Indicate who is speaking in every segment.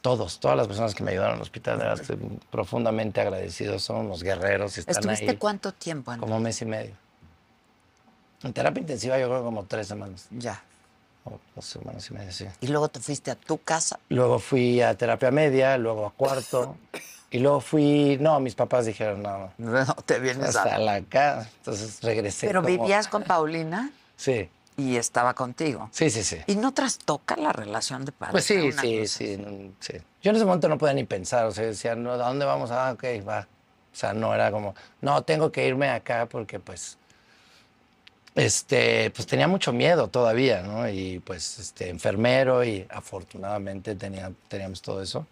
Speaker 1: todos, todas las personas que me ayudaron en el hospital, profundamente agradecido. Son los guerreros. y Están ¿Estuviste
Speaker 2: cuánto tiempo? Como
Speaker 1: mes y medio. En terapia intensiva yo creo como tres semanas. Ya. O dos semanas y medio, sí. ¿Y luego te fuiste a tu casa? Luego fui a terapia media, luego a cuarto. y luego fui... No, mis papás dijeron, no. No, te vienes hasta a... la casa. Entonces regresé. ¿Pero vivías
Speaker 2: con Paulina?
Speaker 1: sí y estaba contigo. Sí, sí, sí. ¿Y no trastoca la relación de padre? Pues sí, sí, sí, Yo en ese momento no podía ni pensar, o sea, decía, no, ¿a dónde vamos? Ah, ok, va. O sea, no era como, no, tengo que irme acá porque pues, este, pues tenía mucho miedo todavía, ¿no? Y pues, este, enfermero y afortunadamente tenía, teníamos todo eso.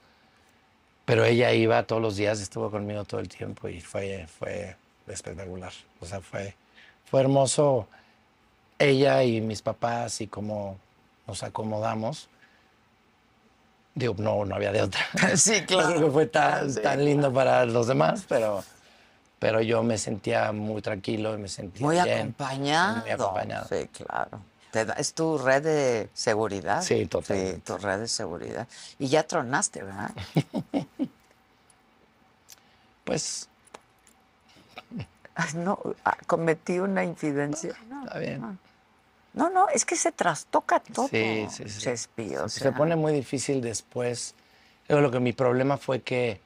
Speaker 1: Pero ella iba todos los días, estuvo conmigo todo el tiempo y fue, fue espectacular. O sea, fue, fue hermoso ella y mis papás y cómo nos acomodamos. Digo, no, no había de otra. Sí, claro. fue tan, lindo para los demás, pero, pero yo me sentía muy tranquilo y me sentía muy
Speaker 2: acompañado.
Speaker 1: Muy acompañado. Sí, claro. es tu red de seguridad. Sí, totalmente. Sí, tu red de seguridad.
Speaker 2: Y ya tronaste, ¿verdad? pues no, ah, cometí una incidencia. Está bien. No, no, es que se trastoca todo.
Speaker 1: Sí, sí, Se pone muy difícil después. Lo que mi problema fue que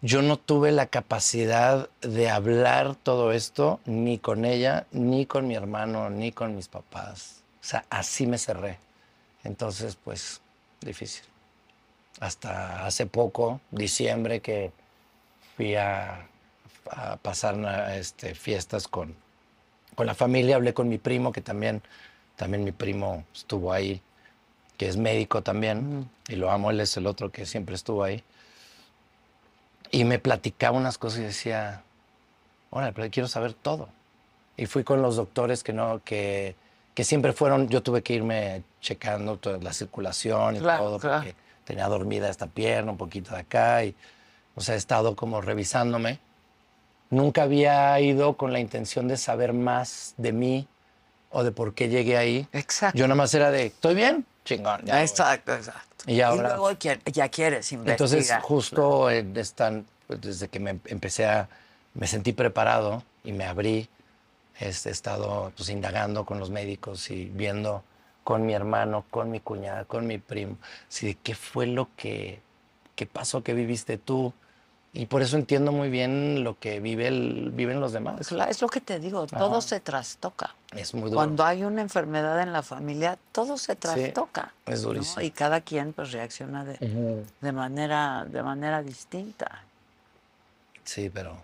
Speaker 1: yo no tuve la capacidad de hablar todo esto ni con ella, ni con mi hermano, ni con mis papás. O sea, así me cerré. Entonces, pues, difícil. Hasta hace poco, diciembre, que fui a, pasar este, fiestas con, con la familia, hablé con mi primo, que también, también mi primo estuvo ahí, que es médico también, mm. y lo amo, él es el otro que siempre estuvo ahí. Y me platicaba unas cosas y decía, órale, pero quiero saber todo. Y fui con los doctores que no, que, que siempre fueron, yo tuve que irme checando toda la circulación y todo, porque tenía dormida esta pierna, un poquito de acá, y o sea, he estado como revisándome. Nunca había ido con la intención de saber más de mí o de por qué llegué ahí. Exacto. Yo nada más era de, ¿estoy bien? Chingón. exacto, exacto. Y, ahora, y luego
Speaker 2: ya quieres investigar. Entonces,
Speaker 1: justo están pues, desde que me empecé a, me sentí preparado y me abrí, este, he estado pues, indagando con los médicos y viendo con mi hermano, con mi cuñada, con mi primo, si, qué fue lo que, qué pasó que viviste tú, y por eso entiendo muy bien lo que vive el, viven los demás. Es,
Speaker 2: lo que te digo, todo se trastoca.
Speaker 1: Es muy duro. Cuando
Speaker 2: hay una enfermedad en la familia, todo se trastoca.
Speaker 1: es durísimo. Y
Speaker 2: cada quien pues reacciona de, manera, de manera distinta.
Speaker 1: Sí, pero,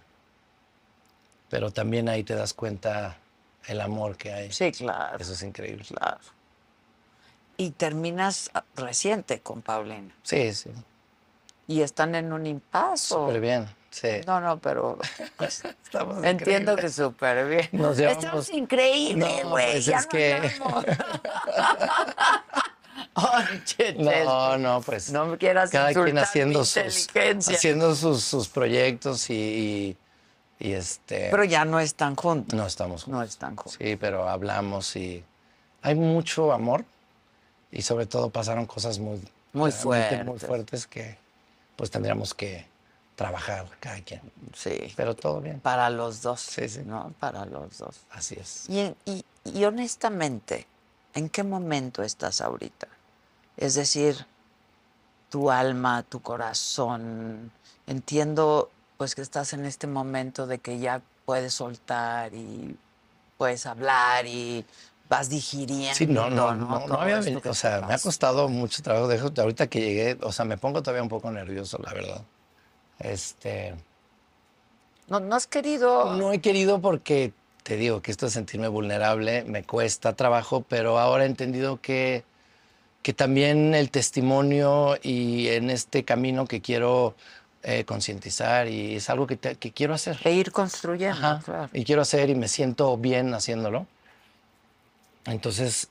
Speaker 1: pero también ahí te das cuenta el amor que hay. Sí, claro. Eso es increíble. Claro. Y terminas reciente
Speaker 2: con Paulina. Sí, sí y están en un impaso. Súper bien, sí. No, no, pero pues, Estamos entiendo que súper bien. Nos llevamos... Estamos increíbles, güey. Pues, es que...
Speaker 1: no, no, pues. No me quieras Cada quien haciendo sus, haciendo sus, sus proyectos y, y, este. Pero ya no están juntos. No estamos juntos. No están juntos. Sí, pero hablamos y hay mucho amor y sobre todo pasaron cosas muy muy fuertes, muy fuertes que pues tendríamos que trabajar cada quien. Sí. Pero todo bien.
Speaker 2: Para los dos. Sí, sí. ¿no? Para los dos. Así es. Y, honestamente, ¿en qué momento estás ahorita? Es decir, tu alma, tu corazón. Entiendo pues que estás en este momento de que ya puedes soltar y puedes hablar y vas digiriendo. Sí, no, no, no, había venido, o
Speaker 1: sea, me ha costado mucho trabajo. De, ahorita que llegué, o sea, me pongo todavía un poco nervioso, la verdad. Este. No, no has querido. No he querido porque te digo que esto de sentirme vulnerable me cuesta trabajo, pero ahora he entendido que, que también el testimonio y en este camino que quiero eh, concientizar y es algo que, quiero hacer. E ir construyendo. Y quiero hacer y me siento bien haciéndolo. Entonces,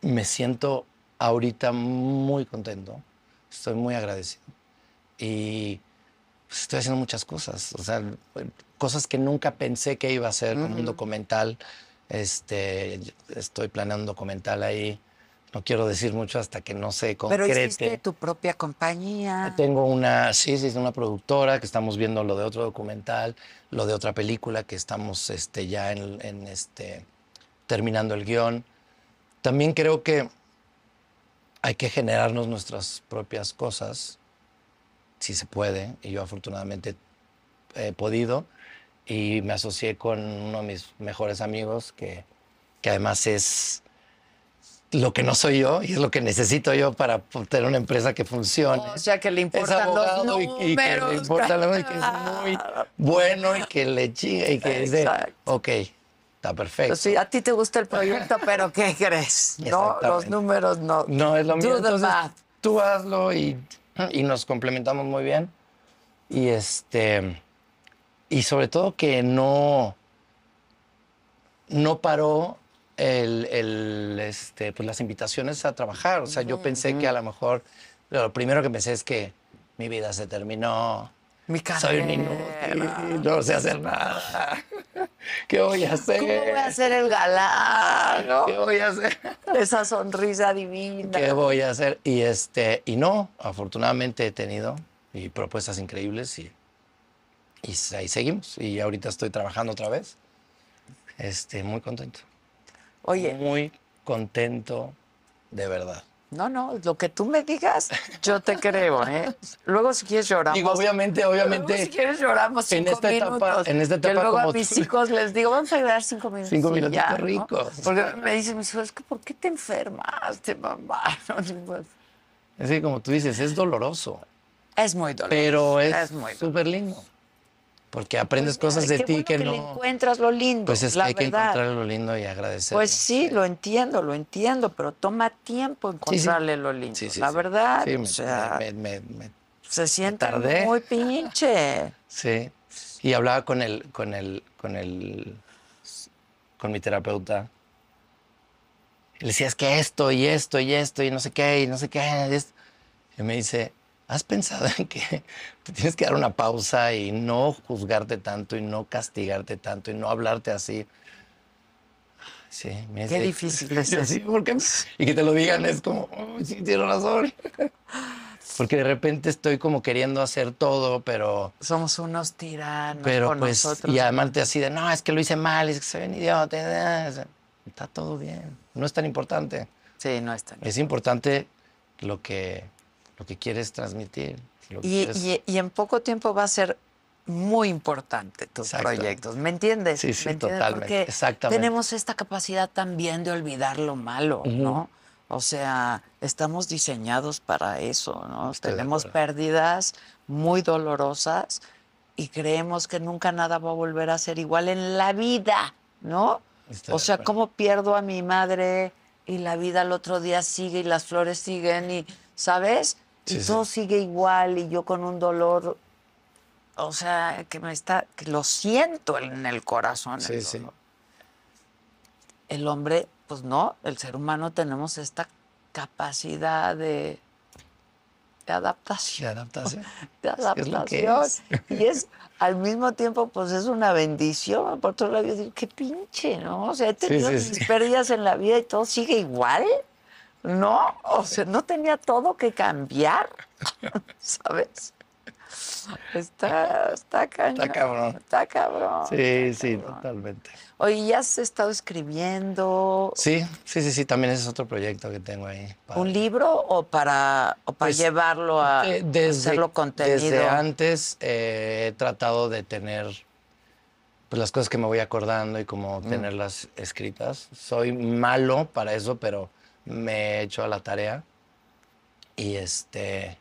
Speaker 1: me siento ahorita muy contento, estoy muy agradecido y pues, estoy haciendo muchas cosas, o sea, cosas que nunca pensé que iba a hacer, un documental, este, estoy planeando un documental ahí, no quiero decir mucho hasta que no se concrete. Pero hiciste
Speaker 2: tu propia compañía.
Speaker 1: Tengo una, sí, sí, una productora que estamos viendo lo de otro documental, lo de otra película que estamos este, ya en, en este terminando el guión. También creo que hay que generarnos nuestras propias cosas, si se puede, y yo afortunadamente he podido, y me asocié con uno de mis mejores amigos, que, que además es lo que no soy yo y es lo que necesito yo para tener una empresa que funcione. O sea, que le importa los Y, que le importa que es muy bueno y que le chiga y que ok, perfecto. Pues sí, a ti te gusta el proyecto, pero ¿qué crees? No, los números no. No es lo mismo. tú hazlo y, nos complementamos muy bien. Y este. Y sobre todo que no. No paró el, el, este, pues, las invitaciones a trabajar. O sea, yo pensé que a lo mejor. Lo primero que pensé es que mi vida se terminó. Mi casa. Soy un inútil, no sé hacer nada. ¿Qué voy a hacer? ¿Cómo voy a
Speaker 2: hacer el galán? ¿Qué voy a hacer? Esa sonrisa divina.
Speaker 1: ¿Qué voy a hacer? Y este, y no, afortunadamente he tenido y propuestas increíbles y, y ahí seguimos. Y ahorita estoy trabajando otra vez. Este, muy contento. Oye. Muy contento, de verdad. No,
Speaker 2: no, lo que tú me digas, yo te creo, ¿eh? Luego si quieres lloramos. Digo, obviamente, obviamente. Luego, si quieres
Speaker 1: lloramos cinco en esta minutos, etapa, en esta etapa. luego a mis hijos
Speaker 2: les digo, vamos a llorar cinco minutos. Cinco minutos ya, rico. Porque me dicen mis hijos, es que ¿por qué te enfermaste, mamá?
Speaker 1: Es que como tú dices, es doloroso.
Speaker 2: Es muy doloroso. Pero es súper lindo
Speaker 1: porque aprendes pues, cosas de ti que, no. Le
Speaker 2: encuentras lo lindo. Pues es hay que encontrar
Speaker 1: lo lindo y agradecer. Pues
Speaker 2: sí, lo entiendo, lo entiendo, pero toma tiempo encontrarle
Speaker 1: lo lindo. la verdad, se siente muy pinche. Sí. Y hablaba con el, con el, con el, con mi terapeuta. le decía, es que esto y esto y esto y no sé qué y no sé qué. y me dice, ¿Has pensado en que tienes que dar una pausa y no juzgarte tanto y no castigarte tanto y no hablarte así? Sí, me Qué difícil es Y que te lo digan es como, sí, tienes razón. Porque de repente estoy como queriendo hacer todo, pero... Somos unos
Speaker 2: tiranos pero pues, nosotros. Y te
Speaker 1: así de, no, es que lo hice mal, es que soy un idiota. Está todo bien. No es tan importante. Sí, no es tan importante. Es importante lo que lo que quieres transmitir. y,
Speaker 2: en poco tiempo va a ser muy importante tus proyectos, ¿me entiendes? Sí, sí, totalmente. Exactamente. Tenemos esta capacidad también de olvidar lo malo, ¿no? O sea, estamos diseñados para eso, ¿no? Tenemos pérdidas muy dolorosas y creemos que nunca nada va a volver a ser igual en la vida, ¿no? o sea, ¿cómo pierdo a mi madre y la vida al otro día sigue y las flores siguen y, ¿sabes? y todo sigue igual y yo con un dolor, o sea, que me está, que lo siento en el corazón. el, hombre, pues no, el ser humano tenemos esta capacidad de, adaptación. De adaptación. De adaptación. Y es, al mismo tiempo, pues es una bendición. Por otro lado, yo digo, qué pinche, ¿no? O sea, he tenido mis pérdidas en la vida y todo sigue igual. No, o sea, no tenía todo que cambiar, ¿sabes? Está, está cañón. Está cabrón. Está cabrón.
Speaker 1: Sí, sí, totalmente.
Speaker 2: Oye, ¿ya has estado escribiendo?
Speaker 1: Sí, sí, sí, sí, también es otro proyecto que tengo ahí.
Speaker 2: ¿Un libro o para,
Speaker 1: para pues, llevarlo
Speaker 2: a eh, hacerlo contenido? Desde
Speaker 1: antes eh, he tratado de tener pues, las cosas que me voy acordando y como mm. tenerlas escritas. Soy malo para eso, pero me he hecho a la tarea y este...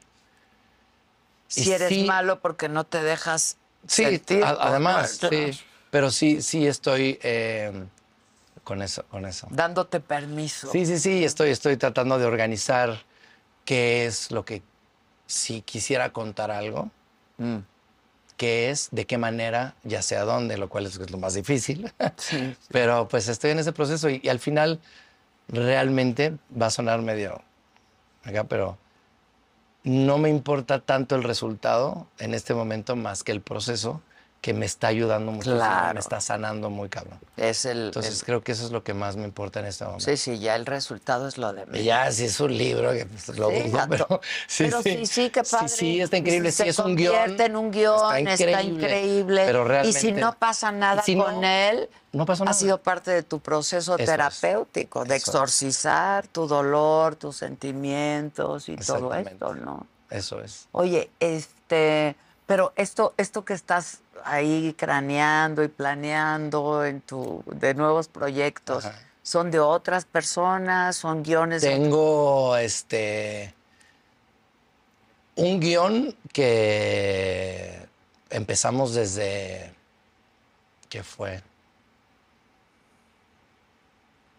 Speaker 1: Si eres malo
Speaker 2: porque no te dejas... Sí, además, sí.
Speaker 1: Pero sí, sí estoy em, con eso, con eso.
Speaker 2: Dándote permiso. Sí, sí, sí,
Speaker 1: estoy, estoy tratando de organizar qué es lo que, si quisiera contar algo, mm. qué es, de qué manera, ya sea dónde, lo cual es, lo más difícil. Pero pues estoy en ese proceso y al final realmente va a sonar medio acá, pero no me importa tanto el resultado en este momento más que el proceso que me está ayudando mucho, me está sanando muy cabrón. Es el, Entonces creo que eso es lo que más me importa en este momento. Sí, sí, ya el resultado es lo de mí. Ya, sí, es un libro que pues, lo sí, pero, sí, sí,
Speaker 2: sí, qué Sí, sí, está increíble, sí, es un guión. Se convierte en un guión, está increíble. y si no pasa nada con él, no ha sido parte de tu proceso terapéutico, de exorcizar tu dolor, tus sentimientos y todo esto, ¿no? Eso es. Oye, este... Pero esto, esto que estás ahí craneando y planeando en tu, de nuevos proyectos, ¿son de otras personas? ¿Son guiones?
Speaker 1: Tengo este un guión que empezamos desde. ¿Qué fue?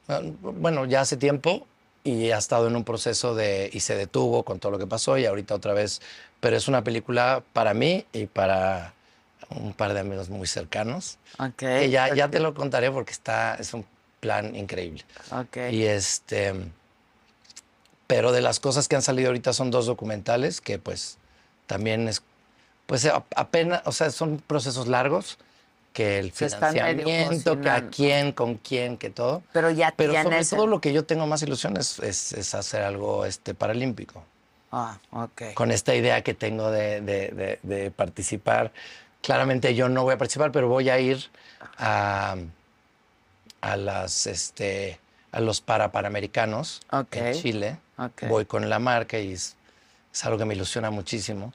Speaker 1: Ah, bueno, ya hace tiempo y ha estado en un proceso de. y se detuvo con todo lo que pasó y ahorita otra vez pero es una película para mí y para un par de amigos muy cercanos.
Speaker 2: Ok. ya, te lo
Speaker 1: contaré porque está, es un plan increíble. Ok. Y este, pero de las cosas que han salido ahorita son dos documentales que pues también es, pues apenas, o sea, son procesos largos que el financiamiento, que a quién, con quién, que todo. Pero ya, pero sobre todo lo que yo tengo más ilusión es, es, es hacer algo este, paralímpico. Ah, con esta idea que tengo de, participar. Claramente yo no voy a participar, pero voy a ir a, a las este a los para panamericanos en Chile. Voy con la marca y es, algo que me ilusiona muchísimo.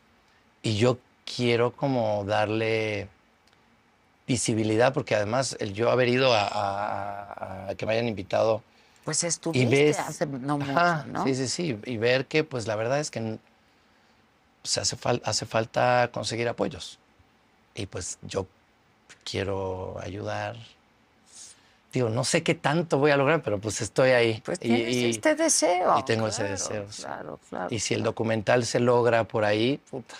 Speaker 1: Y yo quiero como darle visibilidad, porque además el yo haber ido a, a, que me hayan invitado pues es y hace
Speaker 2: no Sí, sí,
Speaker 1: sí. Y ver que, pues la verdad es que se pues, hace, falta conseguir apoyos. Y pues yo quiero ayudar. Digo, no sé qué tanto voy a lograr, pero pues estoy ahí. Pues tienes este
Speaker 2: deseo. Y
Speaker 1: tengo ese deseo. Claro, claro. Y si el documental se logra por ahí, puta,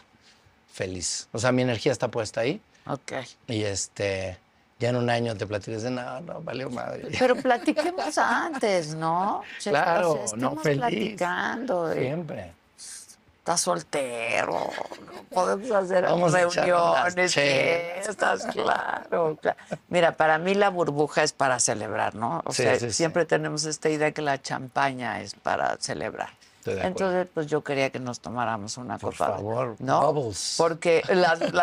Speaker 1: feliz. O sea, mi energía está puesta ahí. Ok. Y este ya en un año te platicas de, nada, no, valió madre.
Speaker 2: Pero platiquemos antes, ¿no? Claro, no, feliz. platicando. Siempre. Estás soltero, no podemos hacer reuniones, estás claro, claro, Mira, para mí la burbuja es para celebrar, ¿no? O sea, siempre tenemos esta idea que la champaña es para celebrar.
Speaker 1: Entonces,
Speaker 2: pues yo quería que nos tomáramos una copa. Por favor, ¿no? Bubbles. Porque las